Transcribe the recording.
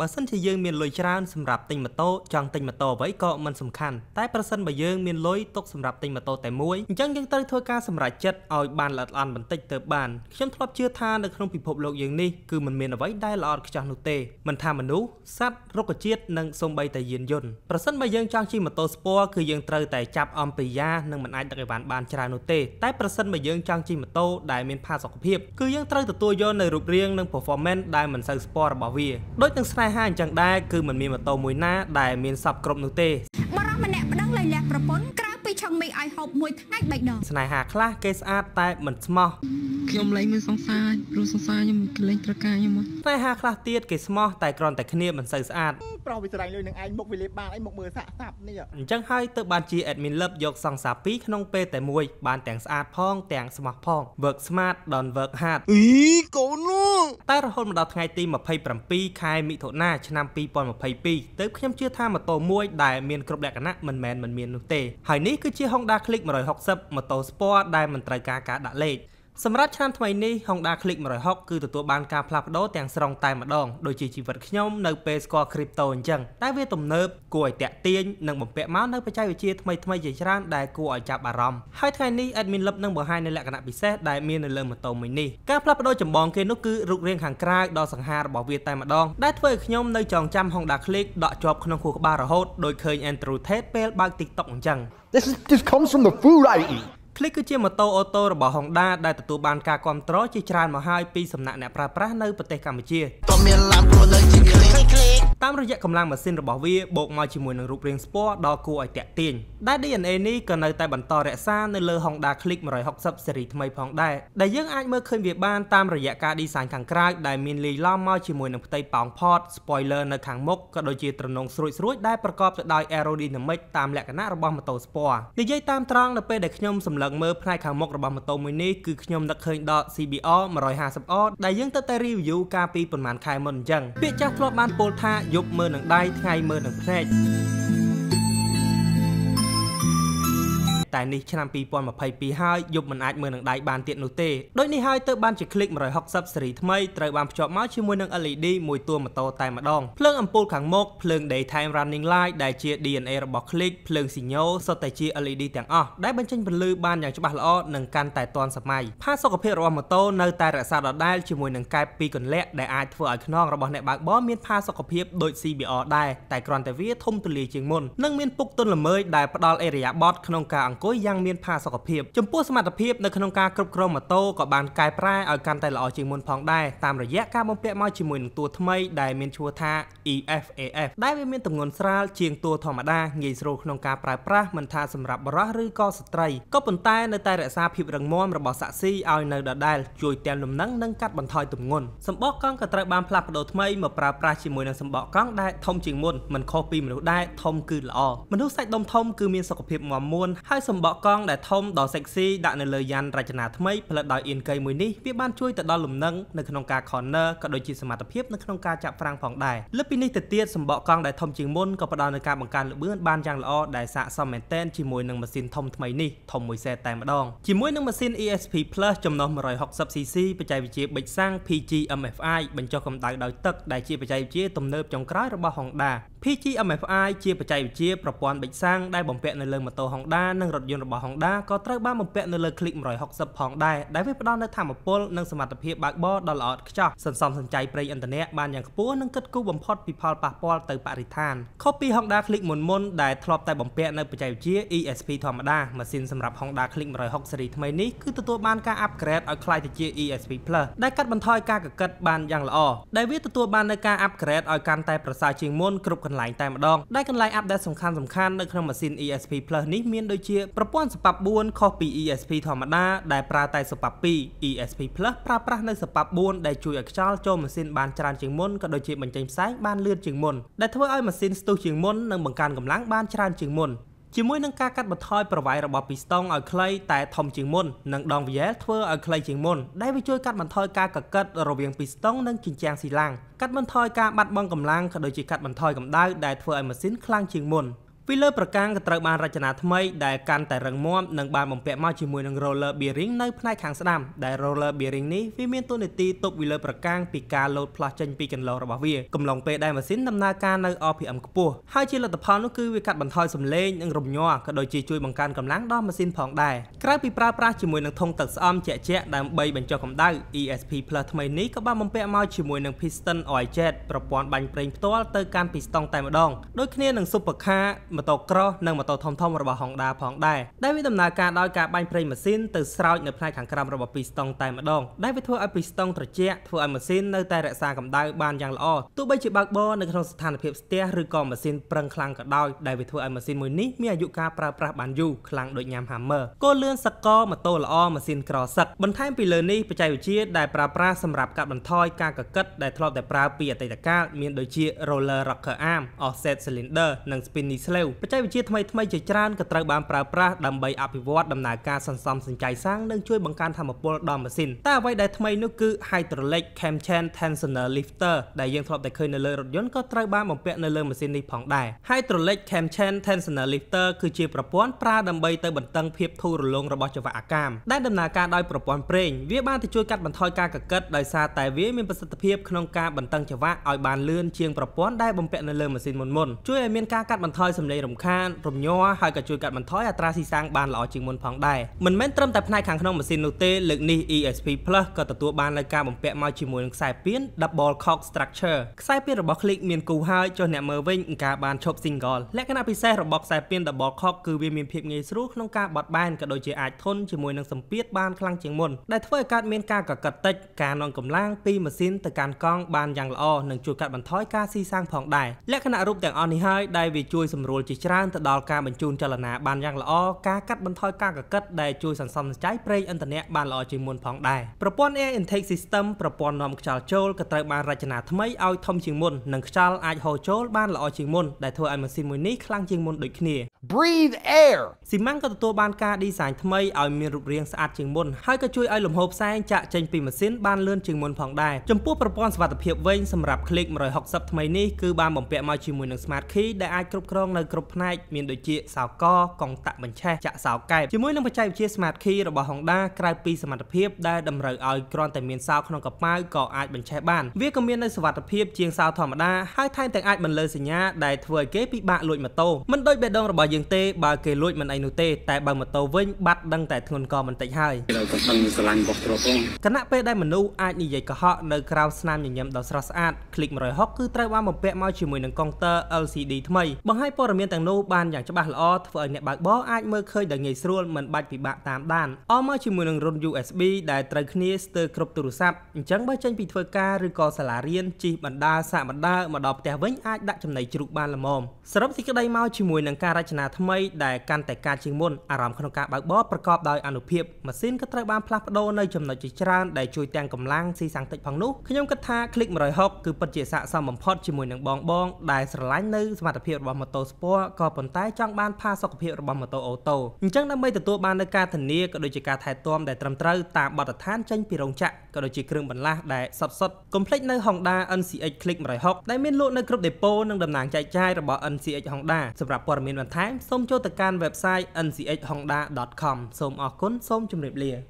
បើសិនជាយើងមានលុយច្រើនសម្រាប់ទិញម៉ូតូចង់ទិញម៉ូតូអ្វីក៏មិនសំខាន់តែប្រសិនបើយើងមានលុយទុកសម្រាប់ទិញម៉ូតូតែមួយអញ្ចឹងយើងត្រូវធ្វើការសម្រេចចិត្តឲ្យបានល្អិតល្អន់បន្តិចទៅបានខ្ញុំធ្លាប់ជឿថានៅក្នុងពិភពលោកយើងនេះគឺមិនមានអ្វីដែលល្អឥតខ្ចោះនោះទេមិនថាមនុស្សសត្វរុក្ខជាតិនិងសូម្បីតែយានយន្តប្រសិនបើយើងចង់ជិះម៉ូតូស្ពណ៌គឺយើងត្រូវតែចាប់អំពីយ៉ានិងមិនអាចដឹកអីវ៉ាន់បានច្រើននោះទេតែប្រសិនបើយើងចង់ជិះម៉ូតូដែលមានផាសុកភាពគឺយើងត្រូវទទួលយកនៅរូបរាងនិង performance ដែលមិនសូវស្ពណ៌របស់វាដូចនឹងនេហាអញ្ចឹងដែរគឺมันមានម៉ូតូមួយណាដែលមានសັບគ្រប់នោះទេបរិសម្នាក់ប្តឹងលៃលះប្រពន្ធក្រៅពីឆឹងមីឲ្យហូបមួយថ្ងៃ3ដងស្នេហាខ្លះគេស្អាតតែមិនស្មោះខ្ញុំលែងមានសង្សារព្រោះសង្សារខ្ញុំលែងត្រូវការខ្ញុំមកស្នេហាខ្លះទៀតគេស្មោះតែគ្រាន់តែគ្នាមិនសូវស្អាតប្រុសវាស្រែងលុយនឹងឯងមុខវាលេបបានអីមកមើលសាក់សាប់នេះអញ្ចឹងហើយទៅបានជា admin lab យកសង្សារ2ក្នុងពេលតែមួយ បានទាំងស្អាតផងទាំងស្មោះផង work smart don't work hard អីកូននោះតែរហូតមកដល់ថ្ងៃទី27ខែមិថុនាឆ្នាំ2022ទើបខ្ញុំជឿថាម៉ូតូមួយដែលមានគ្រប់លក្ខណៈមិនមែនមិនមាននោះទេហើយនេះគឺជា Honda Click 160ម៉ូតូស្ពតដែលមិនត្រូវការការដាក់លេខសម្រាប់ឆ្នាំថ្មីនេះ Honda Click 160គឺទទួលបានការផ្លាស់ប្ដូរទាំងស្រុងតែម្ដងដូចជាជីវិតខ្ញុំនៅពេលស្គាល់ Crypto អញ្ចឹងតែវាទំនើបគួរឲ្យតាក់ទាញនិងបំពាក់មកនៅបច្ចេកវិទ្យាថ្មីថ្មីជាច្រើនដែលគួរឲ្យចាប់អារម្មណ៍ហើយថ្ងៃនេះ Admin Lab នឹងបង្ហាញនៅលក្ខណៈពិសេសដែលមាននៅលើម៉ូតូមួយនេះការផ្លាស់ប្ដូរចម្បងគេនោះគឺរូបរាងខាងក្រៅដ៏សង្ហារបស់វាតែម្ដងដែលធ្វើឲ្យខ្ញុំនៅចងចាំ Honda Click ដកជាប់ក្នុងខួរក្បាលរហូតដោយឃើញ Andrew Tate ពេលបើក TikTok អញ្ចឹង This just comes from the food I eat Click គឺជាម៉ូតូអូតូរបស់ Honda ដែលទទួលបានការគាំទ្រជាច្រើនមកហើយពីសំណាក់អ្នកប្រើប្រាស់នៅប្រទេសកម្ពុជា។តាមរយៈកម្លាំងម៉ាស៊ីនរបស់វាបូកមកជាមួយនឹងរូបរាងស្ពណ៌ដ៏គួរឲ្យទាក់ទាញដែល DNA នេះក៏នៅតែបន្តរក្សានៅលើ Honda Click 160ស៊េរីថ្មីផងដែរដែលយើងអាចមើលឃើញវាបានតាមរយៈការ design ខាងក្រៅដែលមានលាយឡំមកជាមួយនឹងផ្ទៃប៉ោង port spoiler នៅខាងមុខក៏ដូចជាត្រនងស្រួយស្រួយដែលប្រកបទៅដោយ aerodynamic តាមលក្ខណៈរបស់ម៉ូតូស្ពណ៌និយាយតាមត្រង់នៅពេលដែលខ្ញុំសម្លឹងមើលផ្នែកខាងមុខរបស់ម៉ូតូមួយនេះគឺខ្ញុំនឹកឃើញដល់ CBR 150R ដែលយើងទៅតែ review កាលពីប្រហែលខែមុនអញ្ចឹងពាក្យចាស់ធ្លាប់បានពោលថាយប់មើលនឹងដៃថ្ងៃមើលនឹងភ្នែកតែនេះឆ្នាំ2022ហើយយប់មិនអាចមើលនឹងដៃបានទៀតនោះទេដូចនេះហើយទៅបានជា Click 160ស៊េរីថ្មីត្រូវបានភ្ជាប់មកជាមួយនឹង LED មួយតួម៉ូតូតែម្ដងភ្លើងអំពូលខាងមុខភ្លើង Daytime Running Light ដែលជា DNA របស់ Click ភ្លើងស៊ីញ៉ូសុទ្ធតែជា LED ទាំងអស់ដែលបញ្ចេញពន្លឺបានយ៉ាងច្បាស់ល្អនិងកាន់តែទាន់សម័យផាសុខភាពរបស់ម៉ូតូនៅតែរក្សាដដែលជាមួយនឹងកែបពីកន្លែកដែលអាចធ្វើឲ្យខ្នងរបស់អ្នកបើកបរមានផាសុខភាពដូច CBR ដែរតែគ្រាន់តែវា ធំទូលាយជាងមុននិងមានពុកទុនល្មើយដែលផ្ដល់អេរីយ៉ាបតក្នុងការអង្គុយយយ៉ាងមានផាសុកភាពចំពោះសមត្ថភាពនៅក្នុងការគ្រប់គ្រងម៉ូតូក៏បានកែប្រែឲ្យកាន់តែល្អជាងមុនផងដែរតាមរយៈការបំពាក់មកជាមួយនឹងតួថ្មីដែលមានឈ្មោះថា EFAF ដែលវាមានទម្ងន់ស្រាលជាងតួធម្មតាងាយស្រួលក្នុងការប្រើប្រាស់មិនថាសម្រាប់បុរសឬក៏ស្ត្រីក៏ប៉ុន្តែនៅតែរក្សាភាពរឹងមាំរបស់សាក់ស៊ីឲ្យនៅដដែលជួយទាំងលំនឹងនិងកាត់បន្ថយទម្ងន់សម្បកកង់ក៏ត្រូវបានផ្លាស់ប្ដូរថ្មីមកប្រើប្រាស់ជាមួយនឹងសម្បកកង់ដែលធំជាងមុនមិនខុសពីមនុស្សដែរធំគឺល្អមនុស្សសាច់ដុំធំគឺមានសុខភាពមាំមួនហើយសសម្បកកង់ដែលធំដ៏ sexy ដាក់នៅលើយ៉ានរចនាថ្មីផលិតដោយ INK មួយនេះវាបានជួយទៅដល់លំនឹងនៅក្នុងការ corner ក៏ដូចជាសមត្ថភាពនៅក្នុងការចាប់ប្រាំងផងដែរលើពីនេះទៅទៀតសម្បកកង់ដែលធំជាងមុនក៏ផ្ដល់នូវការបង្កើនល្បឿនបានយ៉ាងល្អដែលស័ក្តិសមមែនទែនជាមួយនឹងម៉ាស៊ីនធំថ្មីនេះធំមួយសេតតែម្ដងជាមួយនឹងម៉ាស៊ីន ESP Plus ចំណុះ 160cc បច្ចេកវិទ្យាបិចសាំង PGMFI បញ្ចុះកម្ដៅដោយទឹកដែលជាបច្ចេកវិទ្យាទំនើបចុងក្រោយរបស់ Honda PGMFI ជាបច្ចេកវិទ្យាប្រព័ន្ធបិចសាំងដែលបំពាក់នៅលើម៉ូតូ Honda និងរថយន្តរបស់ Honda ក៏ត្រូវបានបំពាក់នៅលើ Click 160ផងដែរដែលវាផ្ដល់នូវធមពលនិងសមត្ថភាពបើកបរដ៏ល្អឥតខ្ចោះសន្សំសំចៃប្រេងឥន្ធនៈបានយ៉ាងខ្ពស់និងគិតគូរបំផុតពីផលប៉ះពាល់ទៅបរិស្ថានខុសពី Honda Click មុនមុនដែលធ្លាប់តែបំពាក់នៅបច្ចេកវិទ្យា ESP ធម្មតាម៉ាស៊ីនសម្រាប់ Honda Click 160 series ថ្មីនេះគឺទទួលបានការ upgrade ឲ្យคล้ายទៅជា ESP Plus ដែលកាត់បន្ថយការកកិតបានយ៉ាងល្អដែលវាទទួលបាននូវការ upgrade ឲ្យកាន់តែប្រសើរជាងមុនគ្រប់កន្លែងតែម្ដងដែលកន្លែងអាប់ដេតសំខាន់សំខាន់នៅក្នុងម៉ាស៊ីន ESP Plus នេះមានដូចជាប្រព័ន្ធសប៉ាប់4ខុសពី ESP ធម្មតាដែលប្រើតែសប៉ាប់2 ESP Plus ប្រើប្រាស់នៅសប៉ាប់4ដែលជួយឲ្យខ្យល់ចូលម៉ាស៊ីនបានច្រើនជាងមុនក៏ដូចជាបញ្ចេញផ្សែងបានលឿនជាងមុនដែលធ្វើឲ្យម៉ាស៊ីនស្ទុះជាងមុននិងបង្កើនកម្លាំងបានច្រើនជាងមុនជាមួយនឹងការកាត់បន្ថយប្រវែងរបស់ពីស្តុងឲ្យខ្លីតែធំជាងមុននិងដងវាលធ្វើឲ្យខ្លីជាងមុនដែលវាជួយកាត់បន្ថយការកកិតរវាងពីស្តុងនិងជញ្ជាំងស៊ីឡាំងកាត់បន្ថយការបាត់បង់កម្លាំងក៏ដូចជាកាត់បន្ថយកម្ដៅដែលធ្វើឲ្យម៉ាស៊ីនខ្លាំងជាងមុន។ពីលើប្រកាំងក៏ត្រូវបានរចនាថ្មីដែលកាន់តែរឹងមាំនិងបានបំពាក់មកជាមួយនឹង roller bearing នៅផ្នែកខាងស្ដាំដែល roller bearing នេះវាមានតួនាទីទប់វិលើប្រកាំងពីការលោតផ្លាស់ចេញពីកន្លងរបស់វាកំឡុងពេលដែលម៉ាស៊ីនដំណើរការនៅ RPM ខ្ពស់ហើយជាលទ្ធផលនោះគឺវាកាត់បន្ថយសម្លេងនិងរំញ័រក៏ដូចជាជួយបង្កើនកម្លាំងដល់ម៉ាស៊ីនផងដែរក្រៅពីប្រើប្រាស់ជាមួយនឹងធុងទឹកស្អំជាក់ជាក់ដើម្បីបញ្ចុះកម្ដៅ ESP Plus ថ្មីនេះក៏បានបំពាក់មកជាមួយនឹង piston oil jet ប្រព័ន្ធបាញ់ប្រេងផ្ទាល់ទៅកាន់ពីស្តង់តែម្ដងដូចគ្នានឹង supercar ម៉ូតូ Cross និងម៉ូតូធំៗរបស់ Honda ផងដែរដែលវាដំណើរការដោយការបាញ់ប្រេងម៉ាស៊ីនទៅស្រោចនៅផ្នែកខាងក្រោមរបស់ពីស្តុងតែម្ដង ដែលវាធ្វើឲ្យពីស្តុងត្រជាក់ធ្វើឲ្យម៉ាស៊ីននៅតែរក្សាកម្ដៅបានយ៉ាងល្អទោះបីជាបើកបរនៅក្នុងស្ថានភាពស្ទះឬក៏ម៉ាស៊ីនប្រឹងខ្លាំងក៏ដោយដែលវាធ្វើឲ្យម៉ាស៊ីនមួយនេះមានអាយុការប្រើប្រាស់បានយូរខ្លាំងដូចញ៉ាំ Hammer កូនលឿនសកលម៉ូតូល្អម៉ាស៊ីនក្រសឹកបន្ថែមពីលើនេះបច្ចេកវិទ្យាដែលប្រើប្រាស់សម្រាប់កាត់បន្ថយការកកិតដែលធ្លាប់តែប្រើពីអតីតកាលមានដូចជា roller rocker arm offset cylinder និង spinning sleeve បច្ចេកវិទ្យាថ្មីៗជាច្រើនក៏ត្រូវបានប្រើប្រាស់ដើម្បីអភិវឌ្ឍដំណើរការសន្សំសំចៃសាំងនិងជួយបង្កើនថាមពលដល់ម៉ាស៊ីនតែអ្វីដែលថ្មីនោះគឺ Hydraulic Camshaft Tensioner Lifter ដែលយើងធ្លាប់តែឃើញនៅលើរថយន្តក៏ត្រូវបានបំពាក់នៅលើម៉ាស៊ីននេះផងដែរ Hydraulic Camshaft Tensioner Lifter គឺជាប្រព័ន្ធប្រើដើម្បីទៅបន្តឹងភាពធូររលុងរបស់ចង្វាក់អាកាមដែលដំណើរការដោយប្រព័ន្ធប្រេងវាបានទៅជួយកាត់បន្ថយការកកិតដោយសារតែវាមានប្រសិទ្ធភាពក្នុងការបន្តឹងចង្វាក់ឲ្យបានលឿនជាងប្រព័ន្ធដែលបំពាក់នៅលើម៉ាស៊ីនមុនមុនជួយឲ្យមានការកាត់បន្ថយសម្លេងរំខានរំញ័រហើយក៏ជួយកាត់បន្ថយអត្រាស៊ីសាំងបានល្អជាងមុនផងដែរមិនមែនត្រឹមតែផ្នែកខាងក្នុងម៉ាស៊ីននោះទេលើកនេះ ESP Plus ក៏ទទួលបានលើការបំពាក់មកជាមួយនឹងខ្សែពាន Double Cock Structure ខ្សែពានរបស់ Click មានគូហើយចុះអ្នកមើលវិញការបានឈប់ single លក្ខណៈពិសេសរបស់ខ្សែពាន Double Cock គឺវាមានភាពងាយស្រួលក្នុងការបត់បែនក៏ដូចជាអាចធន់ជាមួយនឹងសម្ពាធបានខ្លាំងជាងមុនដែលធ្វើឲ្យកើតមានការកកិតតិចការនាំកម្លាំងពីម៉ាស៊ីនទៅកាន់កង់បានយ៉ាងល្អនិងជួយកាត់បន្ថយការស៊ីសាំងផងដែរលក្ខណៈរូបទាំងអស់នេះហើយដែលវាជួយសម្រួលជាច្រើនទៅដល់ការបញ្ជូនចលនាបានយ៉ាងល្អការកាត់បន្ថយការកកិតដែលជួយសន្សំសំចៃប្រេងឥន្ធនៈបានល្អជាងមុនផងដែរប្រព័ន្ធ air intake system ប្រព័ន្ធនាំខ្យល់ចូលក៏ត្រូវបានរចនាថ្មីឲ្យធំជាងមុននិងខ្យល់អាចហូរចូលបានល្អជាងមុន ដែលធ្វើឲ្យម៉ាស៊ីនមួយនេះខ្លាំងជាងមុនដូចគ្នា Breathe air ស៊ីម៉ាំងក៏ទទួលបានការ design ថ្មីឲ្យមានរូបរាងស្អាតជាងមុនហើយក៏ជួយឲ្យលំហផ្សែងចាក់ចេញពីម៉ាស៊ីនបានលឿនជាងមុនផងដែរចំពោះប្រព័ន្ធសុវត្ថិភាពវិញសម្រាប់ Click 160ថ្មីនេះគឺបានបំពាក់មកជាមួយនឹង Smart Key ដែលអាចគ្រប់គ្រងនៅគ្រប់ផ្នែកមានដូចជាសៅកកងតាក់បញ្ឆេះចាក់សៅកែបជាមួយនឹងបច្ចេកវិទ្យា Smart Key របស់ Honda ក្រៅពីសមត្ថភាពដែលតម្រូវឲ្យគ្រាន់តែមានសៅក្នុងកប៉ាវក៏អាចបញ្ឆេះបានវាក៏មាននៅសុវត្ថិភាពជាងសៅធម្មតាហើយថែមទាំងអាចបន្លឺសញ្ញាដែលធ្វើឲ្យគេពិបាកលួចម៉ូតូមិនដូចបេះដូងរបស់យើងទេបើគេលួចមិនអីនោះទេតែបើម៉ូតូវិញបាត់ដឹងតែធ្ងន់ក៏បន្តិចហើយគណៈពេលដែលមនុស្សអាចនិយាយកុហកនៅក្រៅស្នាមញញឹមដ៏ស្រស់ស្អាត Click 160គឺត្រូវបានបំពាក់មកជាមួយនឹងកុងទ័រ LCD ថ្មីបង្ហាញព័ត៌មានមានទាំងនោះបានយ៉ាងច្បាស់ល្អធ្វើឲ្យអ្នកបើកបរអាចមើលឃើញដោយងាយស្រួលមិនបាច់ពិបាកតាមដានអមមកជាមួយនឹងរុន USB ដែលត្រូវគ្នាស្ទើរគ្រប់ទូរស័ព្ទអញ្ចឹងបើចេញពីធ្វើការឬក៏សាលារៀនជិះបណ្ដាសាកបណ្ដាមកដល់ផ្ទះវិញអាចដាក់ចំណីជ្រូកបានល្មមសរុបសេចក្តីមកជាមួយនឹងការរចនាថ្មីដែលកាន់តែការជាងមុនអារម្មណ៍ក្នុងការបើកបរប្រកបដោយអនុភាពម៉ាស៊ីនក៏ត្រូវបានផ្លាស់ប្ដូរនៅចំណុចជាច្រើនដែលជួយទាំងកម្លាំងស៊ីសាំងតិចផងនោះខ្ញុំគិតថា Click 160គឺពិតជាស័ក្តិសមបំផុតជាមួយនឹងបងបងដែលស្រឡាញ់នៅសមត្ថភាពរបស់ម៉ូតូ Sport ក៏ប៉ុន្តែចង់បានផាសុកភាពរបស់ម៉ូតូអូតូអញ្ចឹងដើម្បីទទួលបាននូវការធានាក៏ដូចជាការថែទាំដែលត្រឹមត្រូវតាមបទដ្ឋានចេញពីរោងចក្រក៏ដូចជាគ្រឿងបន្លាស់ដែលសុទ្ធសុទ្ធកុំភ្លេចនៅ Honda NCX Click 160ដែលមានលក់នៅគ្រប់ដេប៉ូនិងតំណាងចែកចាយរបស់ NCX Honda សម្រាប់ព័ត៌មានបន្ថែមសូមចូលទៅកាន់ website nchonda.com សូមអរគុណសូមជម្រាបលា